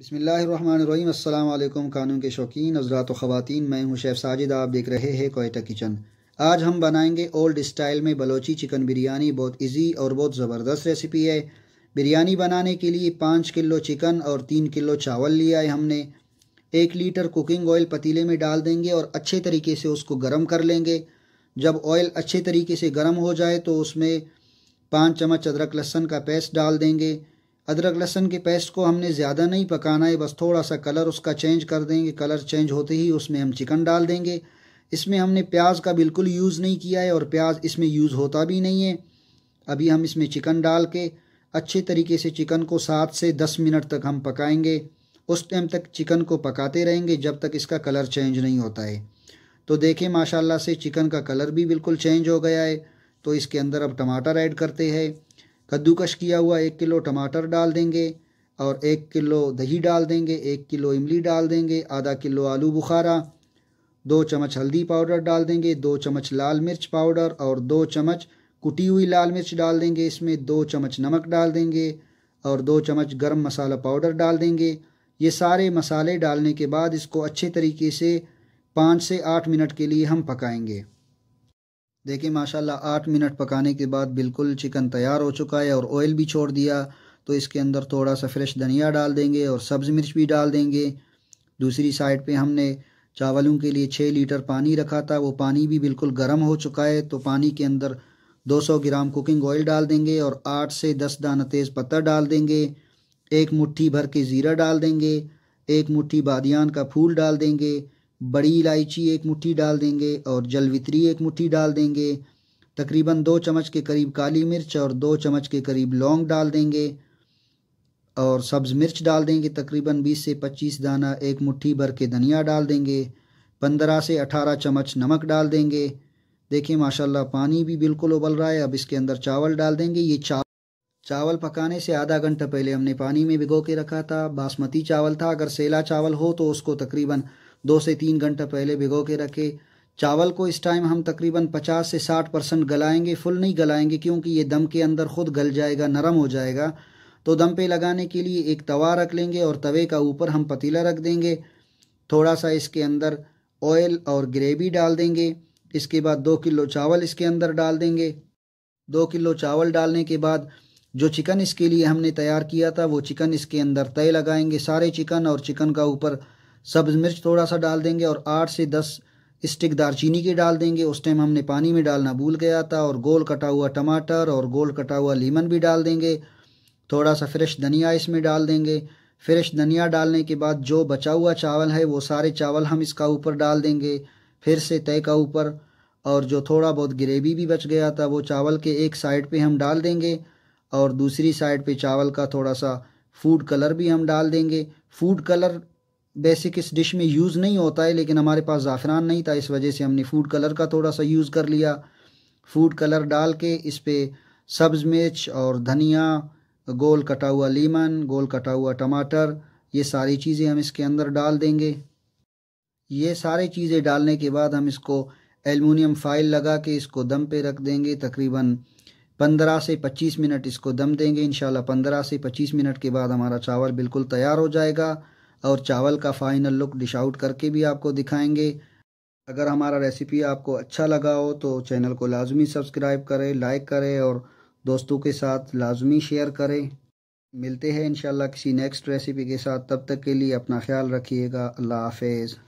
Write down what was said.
बसमीम कानून के शौकीन हजरात ख़वान मैं हूं शेफ़ साजिद आप देख रहे हैं कोयटा किचन आज हम बनाएंगे ओल्ड स्टाइल में बलोची चिकन बिरयानी बहुत इजी और बहुत ज़बरदस्त रेसिपी है बिरयानी बनाने के लिए पाँच किलो चिकन और तीन किलो चावल लिया है हमने एक लीटर कुकिंग ऑयल पतीले में डाल देंगे और अच्छे तरीके से उसको गर्म कर लेंगे जब ऑयल अच्छे तरीके से गर्म हो जाए तो उसमें पाँच चम्मच अदरक लहसुन का पेस्ट डाल देंगे अदरक लहसन की पेस्ट को हमने ज़्यादा नहीं पकाना है बस थोड़ा सा कलर उसका चेंज कर देंगे कलर चेंज होते ही उसमें हम चिकन डाल देंगे इसमें हमने प्याज का बिल्कुल यूज़ नहीं किया है और प्याज इसमें यूज़ होता भी नहीं है अभी हम इसमें चिकन डाल के अच्छे तरीके से चिकन को सात से दस मिनट तक हम पकाएंगे उस टाइम तक चिकन को पकाते रहेंगे जब तक इसका कलर चेंज नहीं होता है तो देखें माशाल्लाह से चिकन का कलर भी बिल्कुल चेंज हो गया है तो इसके अंदर अब टमाटर ऐड करते हैं कद्दूकश किया हुआ एक किलो टमाटर डाल देंगे और एक किलो दही डाल देंगे एक किलो इमली डाल देंगे आधा किलो आलू बुखारा दो चम्मच हल्दी पाउडर डाल देंगे दो चम्मच लाल मिर्च पाउडर और दो चम्मच कुटी हुई लाल मिर्च डाल देंगे इसमें दो चम्मच नमक डाल देंगे और दो चम्मच गर्म मसाला पाउडर डाल देंगे ये सारे मसाले डालने के बाद इसको अच्छे तरीके से पाँच से आठ मिनट के लिए हम पकाएंगे देखिए माशाल्लाह आठ मिनट पकाने के बाद बिल्कुल चिकन तैयार हो चुका है और ऑयल भी छोड़ दिया तो इसके अंदर थोड़ा सा फ्रेश धनिया डाल देंगे और सब्ज़ मिर्च भी डाल देंगे दूसरी साइड पे हमने चावलों के लिए छः लीटर पानी रखा था वो पानी भी बिल्कुल गर्म हो चुका है तो पानी के अंदर दो ग्राम कुकिंग ऑयल डाल देंगे और आठ से दस दाना तेज़ पत्ता डाल देंगे एक मुठ्ठी भर के ज़ीरा डाल देंगे एक मुठ्ठी बादियान का फूल डाल देंगे बड़ी इलायची एक मुट्ठी डाल देंगे और जलवित्री एक मुट्ठी डाल देंगे तकरीबन दो चम्मच के करीब काली मिर्च और दो चम्मच के करीब लौंग डाल देंगे और सब्ज़ मिर्च डाल देंगे तकरीबन 20 से 25 दाना एक मुट्ठी भर के धनिया डाल देंगे 15 से 18 चम्मच नमक डाल देंगे देखिए माशाल्लाह पानी भी बिल्कुल उबल रहा है अब इसके अंदर चावल डाल देंगे ये चावल चावल पकाने से आधा घंटा पहले हमने पानी में भिगो के रखा था बासमती चावल था अगर सेला चावल हो तो उसको तकरीबन दो से तीन घंटा पहले भिगो के रखे चावल को इस टाइम हम तकरीबन 50 से 60 परसेंट गलाएँगे फुल नहीं गलाएंगे क्योंकि ये दम के अंदर ख़ुद गल जाएगा नरम हो जाएगा तो दम पे लगाने के लिए एक तवा रख लेंगे और तवे का ऊपर हम पतीला रख देंगे थोड़ा सा इसके अंदर ऑयल और ग्रेवी डाल देंगे इसके बाद दो किलो चावल इसके अंदर डाल देंगे दो किलो चावल डालने के बाद जो चिकन इसके लिए हमने तैयार किया था वो चिकन इसके अंदर तय लगाएंगे सारे चिकन और चिकन का ऊपर सब्ज़ मिर्च थोड़ा सा डाल देंगे और आठ से दस स्टिक दारचीनी के डाल देंगे उस टाइम हमने पानी में डालना भूल गया था और गोल कटा हुआ टमाटर और गोल कटा हुआ लेमन भी डाल देंगे थोड़ा सा फ्रेश धनिया इसमें डाल देंगे फ्रेश धनिया डालने के बाद जो बचा हुआ चावल है वो सारे चावल हम इसका ऊपर डाल देंगे फिर से तय का ऊपर और जो थोड़ा बहुत ग्रेवी भी बच गया था वो चावल के एक साइड पे हम डाल देंगे और दूसरी साइड पे चावल का थोड़ा सा फूड कलर भी हम डाल देंगे फूड कलर बेसिक इस डिश में यूज़ नहीं होता है लेकिन हमारे पास ज़ाफ़रान नहीं था इस वजह से हमने फूड कलर का थोड़ा सा यूज़ कर लिया फूड कलर डाल के इस पर सब्ज़ मिर्च और धनिया गोल कटा हुआ लीमन गोल कटा हुआ टमाटर ये सारी चीज़ें हम इसके अंदर डाल देंगे ये सारी चीज़ें डालने के बाद हम इसको एलमिनियम फाइल लगा के इसको दम पे रख देंगे तकरीबन पंद्रह से पच्चीस मिनट इसको दम देंगे इन पंद्रह से पच्चीस मिनट के बाद हमारा चावल बिल्कुल तैयार हो जाएगा और चावल का फाइनल लुक डिश आउट करके भी आपको दिखाएंगे अगर हमारा रेसिपी आपको अच्छा लगा हो तो चैनल को लाजमी सब्सक्राइब करें लाइक करें और दोस्तों के साथ लाजमी शेयर करें मिलते हैं इंशाल्लाह किसी नेक्स्ट रेसिपी के साथ तब तक के लिए अपना ख्याल रखिएगा अल्लाह हाफिज़